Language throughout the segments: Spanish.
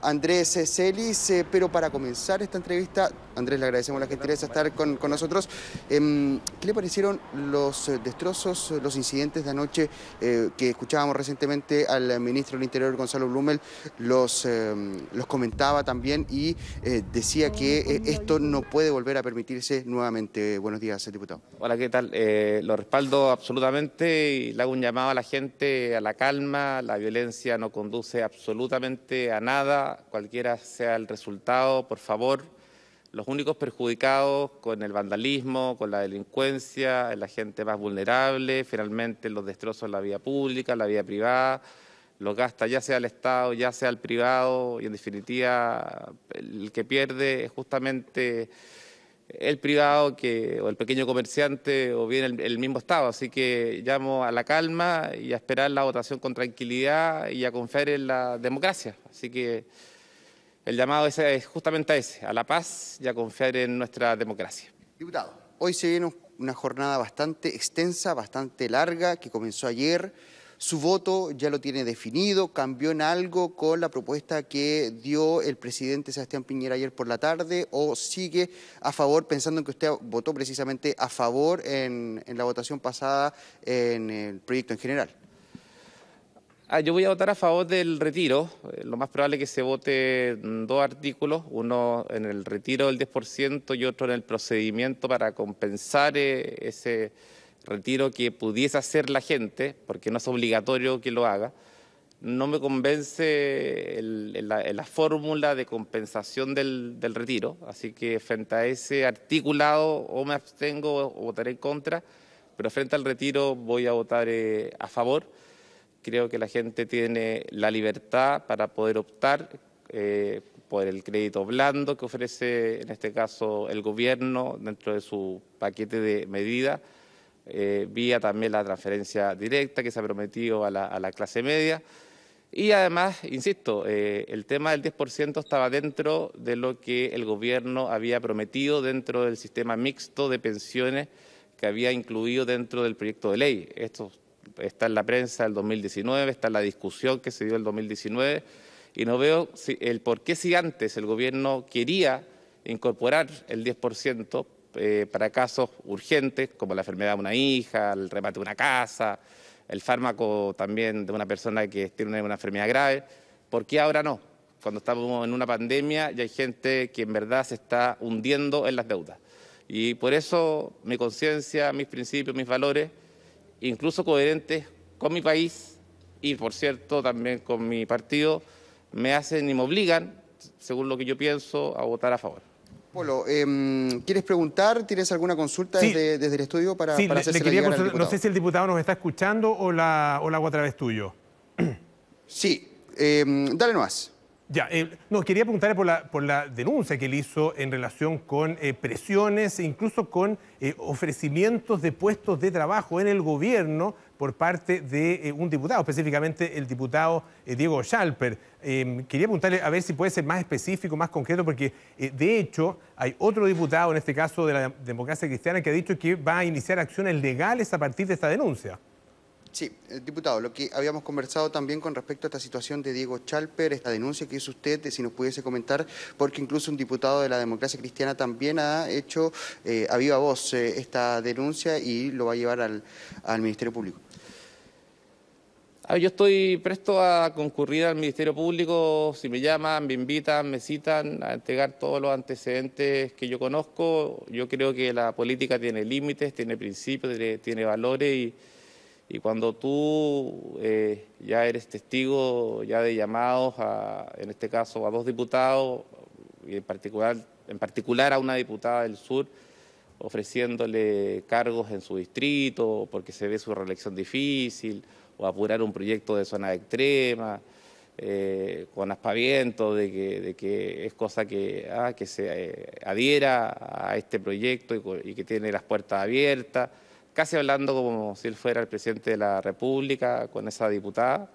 Andrés Celis, eh, pero para comenzar esta entrevista, Andrés, le agradecemos la gentileza de estar con, nosotros. Em, ¿Qué le parecieron los eh, destrozos, los incidentes de anoche eh, que escuchábamos recientemente al ministro del Interior, Gonzalo Blumel? Los, los comentaba también y decía que esto no puede volver a permitirse nuevamente. Buenos días, diputado. Hola, ¿qué tal? lo respaldo absolutamente y le hago un llamado a la gente a la calma. La violencia no conduce absolutamente a nada, cualquiera sea el resultado, por favor, los únicos perjudicados con el vandalismo, con la delincuencia, la gente más vulnerable, finalmente los destrozos en la vía pública, la vía privada, los gasta ya sea el Estado, ya sea el privado, y en definitiva el que pierde es justamente el privado que, o el pequeño comerciante o bien el, mismo Estado. Así que llamo a la calma y a esperar la votación con tranquilidad y a confiar en la democracia. Así que el llamado es, es justamente a ese, a la paz y a confiar en nuestra democracia. Diputado, hoy se viene una jornada bastante extensa, bastante larga, que comenzó ayer su voto ya lo tiene definido, cambió en algo con la propuesta que dio el presidente Sebastián Piñera ayer por la tarde o sigue a favor pensando en que usted votó precisamente a favor en, la votación pasada en el proyecto en general. Ah, yo voy a votar a favor del retiro. Eh, lo más probable es que se vote dos artículos, uno en el retiro del 10% y otro en el procedimiento para compensar eh, ese retiro que pudiese hacer la gente, porque no es obligatorio que lo haga, no me convence la, fórmula de compensación del, retiro, así que frente a ese articulado o me abstengo o votaré en contra, pero frente al retiro voy a votar eh, a favor. Creo que la gente tiene la libertad para poder optar eh, por el crédito blando que ofrece en este caso el gobierno dentro de su paquete de medidas eh, vía también la transferencia directa que se ha prometido a la, clase media. Y además, insisto, eh, el tema del 10% estaba dentro de lo que el gobierno había prometido dentro del sistema mixto de pensiones que había incluido dentro del proyecto de ley. Esto está en la prensa del 2019, está en la discusión que se dio el 2019 y no veo si, el por qué si antes el gobierno quería incorporar el 10%, para eh, casos urgentes, como la enfermedad de una hija, el remate de una casa, el fármaco también de una persona que tiene una, enfermedad grave. ¿Por qué ahora no? Cuando estamos en una pandemia y hay gente que en verdad se está hundiendo en las deudas. Y por eso mi conciencia, mis principios, mis valores, incluso coherentes con mi país y por cierto también con mi partido, me hacen y me obligan, según lo que yo pienso, a votar a favor. Polo, em, ¿quieres preguntar? ¿Tienes alguna consulta desde, el estudio para, sí, para No sé si el diputado nos está escuchando o la, o la hago a través tuyo. Sí, em, dale nomás. Ya, eh, no, quería preguntarle por la, por la denuncia que él hizo en relación con eh, presiones e incluso con eh, ofrecimientos de puestos de trabajo en el gobierno por parte de un diputado, específicamente el diputado Diego Schalper. Em, quería preguntarle a ver si puede ser más específico, más concreto, porque de hecho hay otro diputado, en este caso de la democracia cristiana, que ha dicho que va a iniciar acciones legales a partir de esta denuncia. Sí, eh, diputado, lo que habíamos conversado también con respecto a esta situación de Diego Chalper, esta denuncia que hizo usted, si nos pudiese comentar, porque incluso un diputado de la democracia cristiana también ha hecho eh, a viva voz eh, esta denuncia y lo va a llevar al, Ministerio Público. yo estoy presto a concurrir al Ministerio Público si me llaman, me invitan, me citan a entregar todos los antecedentes que yo conozco. Yo creo que la política tiene límites, tiene principios, tiene, tiene valores y y cuando tú eh, ya eres testigo ya de llamados, en este caso a dos diputados, y en particular, en particular a una diputada del sur, ofreciéndole cargos en su distrito porque se ve su reelección difícil, o apurar un proyecto de zona extrema, eh, con aspaviento de que, de que, es cosa que, ah, que se eh, adhiera a este proyecto y que tiene las puertas abiertas casi hablando como si él fuera el presidente de la República con esa diputada.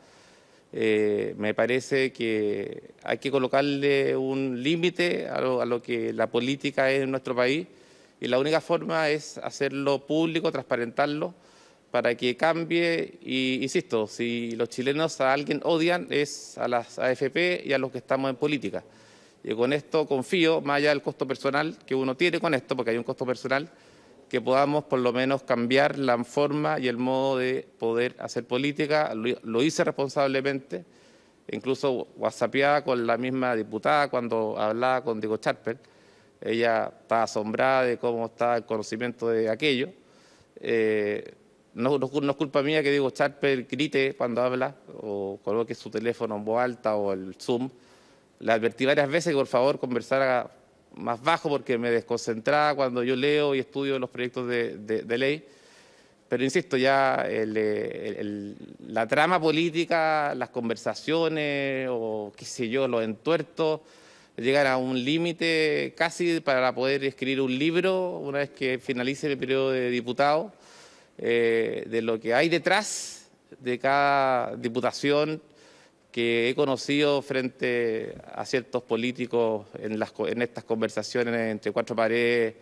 Eh, me parece que hay que colocarle un límite a, lo que la política es en nuestro país y la única forma es hacerlo público, transparentarlo para que cambie y insisto, si los chilenos a alguien odian es a las AFP y a los que estamos en política. Y con esto confío, más allá del costo personal que uno tiene con esto, porque hay un costo personal, que podamos por lo menos cambiar la forma y el modo de poder hacer política. Lo, hice responsablemente, incluso whatsappeaba con la misma diputada cuando hablaba con Diego Charper. Ella está asombrada de cómo está el conocimiento de aquello. Eh, no, es culpa mía que Diego Charper grite cuando habla o coloque su teléfono en voz alta o el Zoom. Le advertí varias veces que por favor conversara más bajo porque me desconcentraba cuando yo leo y estudio los proyectos de, ley. Pero insisto, ya eh, la trama política, las conversaciones o qué sé yo, los entuertos, llegan a un límite casi para poder escribir un libro una vez que finalice mi periodo de diputado, eh, de lo que hay detrás de cada diputación que he conocido frente a ciertos políticos en, estas conversaciones entre cuatro paredes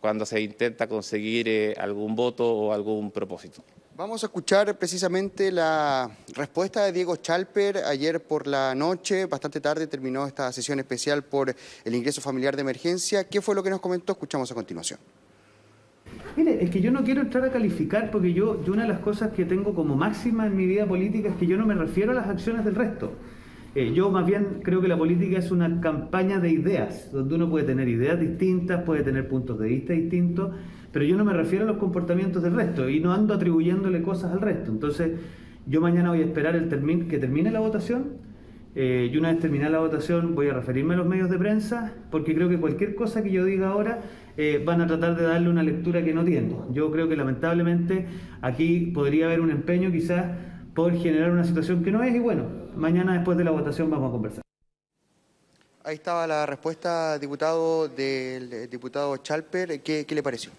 cuando se intenta conseguir eh, algún voto o algún propósito. Vamos a escuchar precisamente la respuesta de Diego Chalper ayer por la noche, bastante tarde terminó esta sesión especial por el ingreso familiar de emergencia. ¿Qué fue lo que nos comentó? Escuchamos a continuación. Mire, es que yo no quiero entrar a calificar porque yo, una de las cosas que tengo como máxima en mi vida política es que yo no me refiero a las acciones del resto. Eh, yo más bien creo que la política es una campaña de ideas, donde uno puede tener ideas distintas, puede tener puntos de vista distintos, pero yo no me refiero a los comportamientos del resto y no ando atribuyéndole cosas al resto. Entonces, yo mañana voy a esperar el termin que termine la votación eh, y una vez terminada la votación voy a referirme a los medios de prensa porque creo que cualquier cosa que yo diga ahora eh, van a tratar de darle una lectura que no tiene. Yo creo que lamentablemente aquí podría haber un empeño quizás por generar una situación que no es y bueno, mañana después de la votación vamos a conversar. Ahí estaba la respuesta, diputado, del eh, diputado Chalper. ¿Qué, le pareció?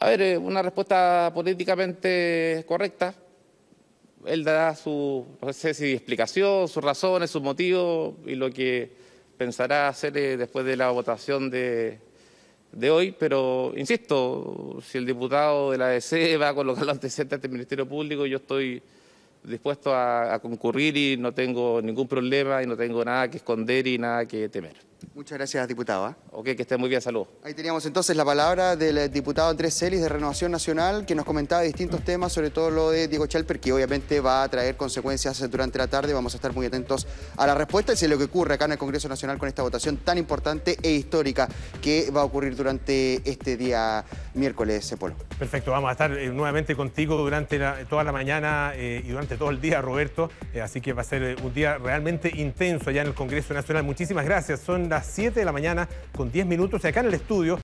A ver, eh, una respuesta políticamente correcta. Él dará su, no sé si explicación, sus razones, sus motivos y lo que pensará hacer después de la votación de, de hoy, pero insisto, si el diputado de la ADC va a colocar los antecedentes ante el Ministerio Público, yo estoy dispuesto a concurrir y no tengo ningún problema y no tengo nada que esconder y nada que temer. Muchas gracias, diputado. ¿ah? Ok, que esté muy bien, salud. Ahí teníamos entonces la palabra del eh, diputado Andrés Celis de Renovación Nacional, que nos comentaba distintos temas, sobre todo lo de Diego Chalper, que obviamente va a traer consecuencias durante la tarde. Vamos a estar muy atentos a la respuesta y a lo que ocurre acá en el Congreso Nacional con esta votación tan importante e histórica que va a ocurrir durante este día miércoles, Sepolo. Eh, Perfecto, vamos a estar eh, nuevamente contigo durante toda la mañana y durante todo el día, Roberto. así que va a ser un día realmente intenso allá en el Congreso Nacional. Muchísimas gracias. Son las 7 de la mañana con 10 minutos. acá en el estudio